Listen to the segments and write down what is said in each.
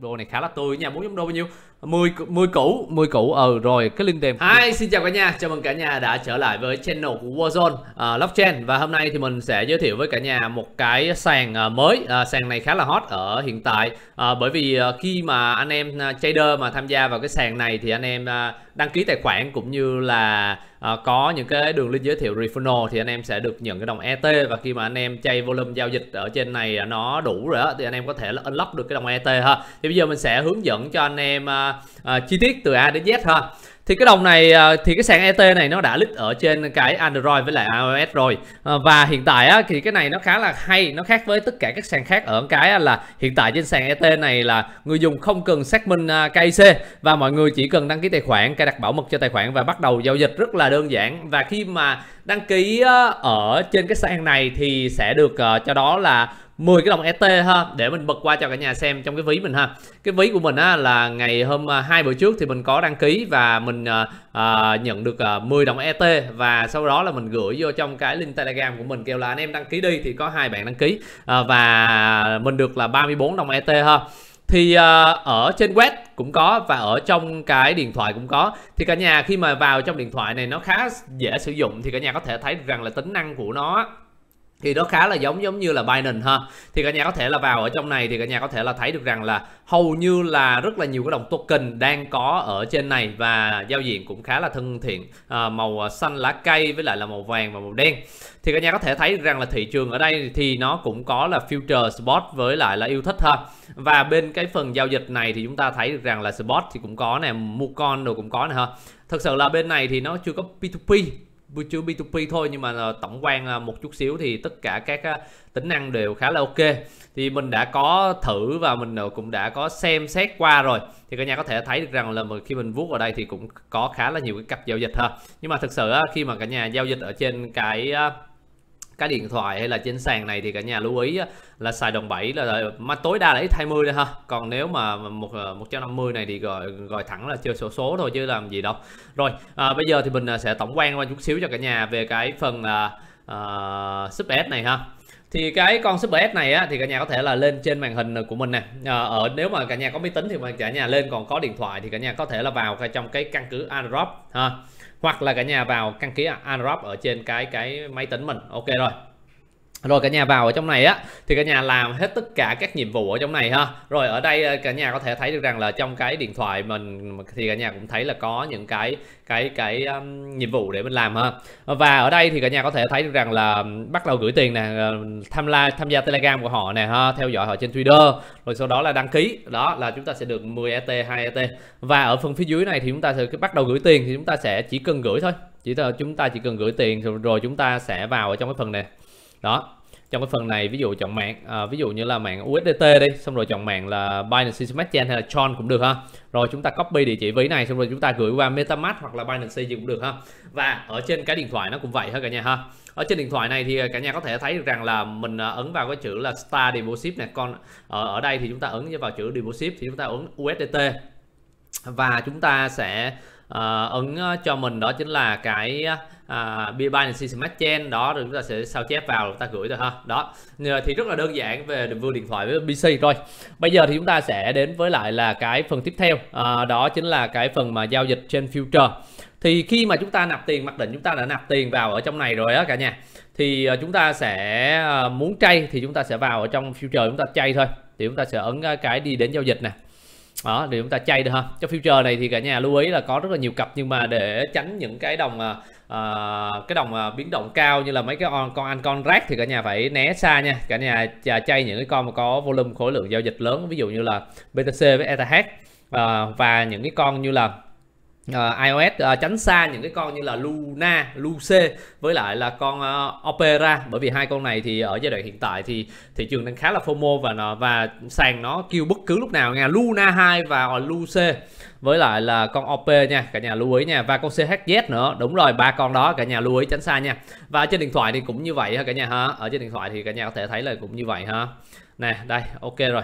đô này khá là tươi nhà 4 đô bao nhiêu 10 10 cũ 10 cũ ừ rồi cái link tìm hai xin chào cả nhà chào mừng cả nhà đã trở lại với channel của Warzone uh, Blockchain và hôm nay thì mình sẽ giới thiệu với cả nhà một cái sàn uh, mới uh, sàn này khá là hot ở hiện tại uh, bởi vì uh, khi mà anh em uh, trader mà tham gia vào cái sàn này thì anh em uh, đăng ký tài khoản cũng như là uh, có những cái đường link giới thiệu referral thì anh em sẽ được nhận cái đồng ET và khi mà anh em chay volume giao dịch ở trên này nó đủ rồi đó, thì anh em có thể là unlock được cái đồng ET ha thì bây giờ mình sẽ hướng dẫn cho anh em uh, uh, chi tiết từ A đến Z ha thì cái đồng này à, thì cái sàn ET này nó đã list ở trên cái Android với lại iOS rồi à, và hiện tại á, thì cái này nó khá là hay nó khác với tất cả các sàn khác ở cái là hiện tại trên sàn ET này là người dùng không cần xác minh à, KYC và mọi người chỉ cần đăng ký tài khoản cài đặt bảo mật cho tài khoản và bắt đầu giao dịch rất là đơn giản và khi mà đăng ký ở trên cái sàn này thì sẽ được cho đó là 10 cái đồng ET ha để mình bật qua cho cả nhà xem trong cái ví mình ha cái ví của mình á, là ngày hôm hai bữa trước thì mình có đăng ký và mình mình uh, nhận được uh, ờ, 10 đồng ET và sau đó là mình gửi vô trong cái link Telegram của mình kêu là anh em đăng ký đi thì có hai bạn đăng ký uh, và mình được là 34 đồng ET ha thì uh, ở trên web cũng có và ở trong cái điện thoại cũng có thì cả nhà khi mà vào trong điện thoại này nó khá dễ sử dụng thì cả nhà có thể thấy rằng là tính năng của nó thì nó khá là giống giống như là Binance ha thì cả nhà có thể là vào ở trong này thì cả nhà có thể là thấy được rằng là hầu như là rất là nhiều cái đồng token đang có ở trên này và giao diện cũng khá là thân thiện à, màu à, xanh lá cây với lại là màu vàng và màu đen thì cả nhà có thể thấy được rằng là thị trường ở đây thì nó cũng có là future spot với lại là yêu thích ha và bên cái phần giao dịch này thì chúng ta thấy được rằng là spot thì cũng có nè mua con đồ cũng có nè ha thật sự là bên này thì nó chưa có P2P chưa B2B thôi nhưng mà ờ, tổng quan ờ, một chút xíu thì tất cả các ờ, tính năng đều khá là ok thì mình đã có thử và mình cũng đã có xem xét qua rồi thì cả nhà có thể thấy được rằng là khi mình vuốt vào đây thì cũng có khá là nhiều cái cặp giao dịch ha nhưng mà thực sự khi mà cả nhà giao dịch ở trên cái cái điện thoại hay là trên sàn này thì cả nhà lưu ý là xài đồng 7 là mà tối đa là x20 thôi ha còn nếu mà một 150 ờ, này thì gọi gọi thẳng là chơi sổ số, số thôi chứ làm gì đâu rồi à, bây giờ thì mình à, sẽ tổng quan qua chút xíu cho cả nhà về cái phần à, à, sub S này ha thì cái con Super S này á, thì cả nhà có thể là lên trên màn hình của mình nè à, ở nếu mà cả nhà có máy tính thì mà cả nhà lên còn có điện thoại thì cả nhà có thể là vào trong cái căn cứ Android ha hoặc là cả nhà vào căn ký Android ở trên cái cái máy tính mình ok rồi rồi cả nhà vào ở trong này á thì cả nhà làm hết tất cả các nhiệm vụ ở trong này ha rồi ở đây ờ, cả nhà có thể thấy được rằng là trong cái điện thoại mình thì cả nhà cũng thấy là có những cái cái cái um, nhiệm vụ để mình làm ha và ở đây thì cả nhà có thể thấy được rằng là bắt đầu gửi tiền nè ờ, tham la tham gia telegram của họ nè ha theo dõi họ trên twitter rồi sau đó là đăng ký đó là chúng ta sẽ được 10 et 2 et và ở phần phía dưới này thì chúng ta sẽ bắt đầu gửi tiền thì chúng ta sẽ chỉ cần gửi thôi chỉ chúng ta chỉ cần gửi tiền rồi chúng ta sẽ vào ở trong cái phần này đó trong cái phần này ví dụ chọn mạng à, ví dụ như là mạng USDT đi xong rồi chọn mạng là Binance Smart Chain hay là Tron cũng được ha rồi chúng ta copy địa chỉ ví này xong rồi chúng ta gửi qua MetaMask hoặc là Binance gì cũng được ha và ở trên cái điện thoại nó cũng vậy ha cả nhà ha ở trên điện thoại này thì cả nhà có thể thấy được rằng là mình à, ấn vào cái chữ là Star Deposit này còn ở, ở đây thì chúng ta ấn vào chữ Deposit thì chúng ta ấn USDT và chúng ta sẽ uh, ờ, ứng ờ, cho mình đó chính là cái uh, Binance Smart Chain đó rồi chúng ta sẽ sao chép vào chúng ta gửi thôi ha đó thì rất là đơn giản về vừa điện thoại với PC rồi bây giờ thì chúng ta sẽ đến với lại là cái phần tiếp theo uh, đó chính là cái phần mà giao dịch trên future thì khi mà chúng ta nạp tiền mặc định chúng ta đã nạp tiền vào ở trong này rồi á cả nhà thì chúng ta sẽ muốn chay thì chúng ta sẽ vào ở trong future chúng ta chay thôi thì chúng ta sẽ ấn cái đi đến giao dịch nè đó để chúng ta chay được ha cho future này thì cả nhà lưu ý là có rất là nhiều cặp nhưng mà để tránh những cái đồng à, à cái đồng à, biến động cao như là mấy cái on, con ăn con rác thì cả nhà phải né xa nha cả nhà chay những cái con mà có volume khối lượng giao dịch lớn ví dụ như là BTC với ETH à, và những cái con như là uh, iOS uh, tránh xa những cái con như là Luna, Luce với lại là con uh, Opera bởi vì hai con này thì ở giai đoạn hiện tại thì thị trường đang khá là FOMO và nó và sàn nó kêu bất cứ lúc nào nha Luna 2 và Luce với lại là con OP nha cả nhà lưu ý nha và con CHZ nữa đúng rồi ba con đó cả nhà lưu ý tránh xa nha và trên điện thoại thì cũng như vậy ha cả nhà ha ở trên điện thoại thì cả nhà có thể thấy là cũng như vậy ha nè đây ok rồi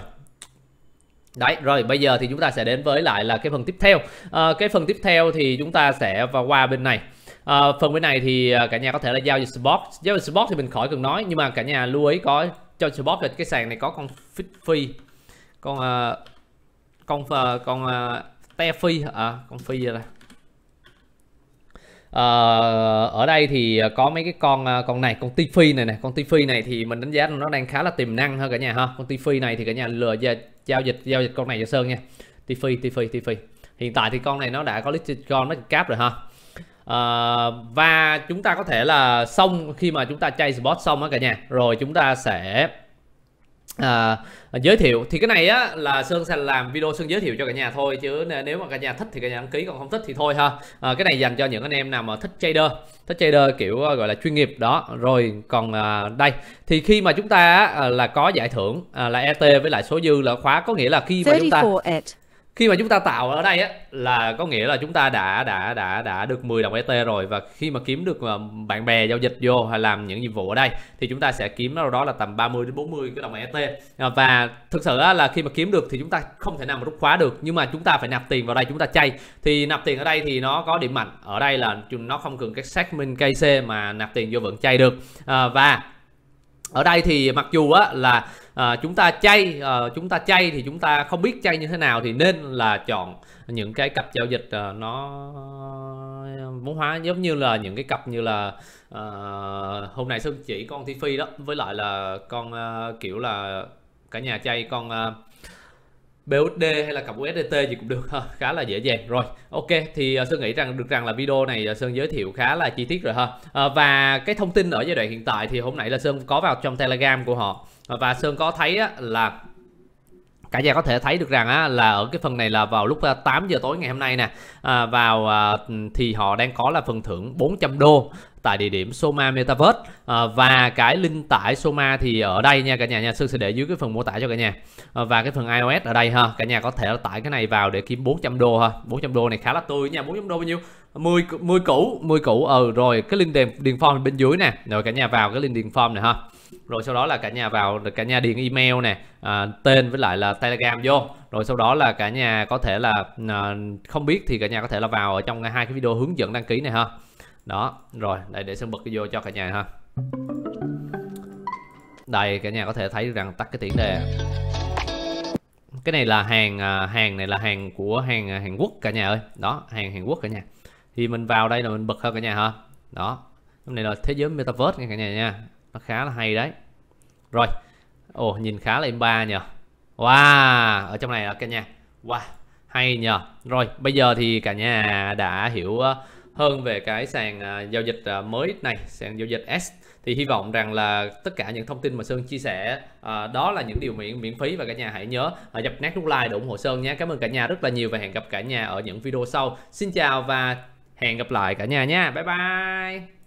Đấy, rồi bây giờ thì chúng ta sẽ đến với lại là cái phần tiếp theo. À, cái phần tiếp theo thì chúng ta sẽ vào qua bên này. À, phần bên này thì ờ, cả nhà có thể là giao dịch spot. Giao dịch spot thì mình khỏi cần nói nhưng mà cả nhà lưu ý có cho spot là cái sàn này có con fit phi con uh, con uh, con uh, te phi à con phi rồi Ờ, ở đây thì có mấy cái con ờ, con này con ti phi này nè con ti phi này thì mình đánh giá nó đang khá là tiềm năng ha cả nhà ha con ti phi này thì cả nhà lừa giao dịch giao dịch con này cho sơn nha ti phi ti phi ti phi hiện tại thì con này nó đã có lít con nó cap rồi ha à, và chúng ta có thể là xong khi mà chúng ta chơi spot xong á cả nhà rồi chúng ta sẽ à, giới thiệu thì cái này á là sơn sẽ làm video sơn giới thiệu cho cả nhà thôi chứ nếu mà cả nhà thích thì cả nhà đăng ký còn không thích thì thôi ha à, cái này dành cho những anh em nào mà thích trader thích trader kiểu à, gọi là chuyên nghiệp đó rồi còn à, đây thì khi mà chúng ta á, à, là có giải thưởng à, là et với lại số dư là khóa có nghĩa là khi mà chúng ta khi mà chúng ta tạo ở đây á là có nghĩa là chúng ta đã đã đã đã được 10 đồng ET rồi và khi mà kiếm được ờ, bạn bè giao dịch vô hay làm những nhiệm vụ ở đây thì chúng ta sẽ kiếm đâu đó là tầm 30 đến 40 cái đồng ET ờ, và thực sự là khi mà kiếm được thì chúng ta không thể nào mà rút khóa được nhưng mà chúng ta phải nạp tiền vào đây chúng ta chay thì nạp tiền ở đây thì nó có điểm mạnh ở đây là nó không cần cái xác minh KC mà nạp tiền vô vẫn chay được ờ, và ở đây thì mặc dù á là à, chúng ta chay à, chúng ta chay thì chúng ta không biết chay như thế nào thì nên là chọn những cái cặp giao dịch à, nó vốn hóa giống như là những cái cặp như là à, hôm nay sơn chỉ con thi phi đó với lại là con à, kiểu là cả nhà chay con à, BUSD hay là cặp USDT gì cũng được khá là dễ dàng rồi ok thì à, sơn nghĩ rằng được rằng là video này à, sơn giới thiệu khá là chi tiết rồi ha à, và cái thông tin ở giai đoạn hiện tại thì hôm nãy là sơn có vào trong telegram của họ và sơn có thấy là cả nhà có thể thấy được rằng á, là ở cái phần này là vào lúc 8 à, giờ tối ngày hôm nay nè à, vào à, thì họ đang có là phần thưởng 400 đô tại địa điểm Soma Metaverse à, và cái link tải Soma thì ở đây nha cả nhà nha Sơn sẽ để dưới cái phần mô tả cho cả nhà à, và cái phần iOS ở đây ha cả nhà có thể tải cái này vào để kiếm 400 đô ha 400 đô này khá là tươi nha 400 đô bao nhiêu 10 10 cũ 10 cũ ừ rồi cái link điền, điền form bên dưới nè rồi cả nhà vào cái link điền form này ha rồi sau đó là cả nhà vào cả nhà điền email nè à, tên với lại là telegram vô rồi sau đó là cả nhà có thể là à, không biết thì cả nhà có thể là vào ở trong hai cái video hướng dẫn đăng ký này ha đó rồi đây để sơn bật cái vô cho cả nhà ha đây cả nhà có thể thấy rằng tắt cái tiếng đề cái này là hàng à, hàng này là hàng của hàng à, Hàn Quốc cả nhà ơi đó hàng Hàn Quốc cả nhà thì mình vào đây là mình bật hơn cả nhà ha đó hôm nay là thế giới metaverse nha cả nhà nha nó khá là hay đấy rồi ồ nhìn khá là em ba nhờ wow ở trong này là cả nhà wow hay nhờ rồi bây giờ thì cả nhà đã hiểu ờ, hơn về cái sàn ờ, giao dịch ờ, mới này sàn giao dịch S thì hy vọng rằng là tất cả những thông tin mà Sơn chia sẻ à, đó là những điều miễn miễn phí và cả nhà hãy nhớ à, dập nát nút like để ủng hộ Sơn nhé. Cảm ơn cả nhà rất là nhiều và hẹn gặp cả nhà ở những video sau. Xin chào và hẹn gặp lại cả nhà nha. Bye bye.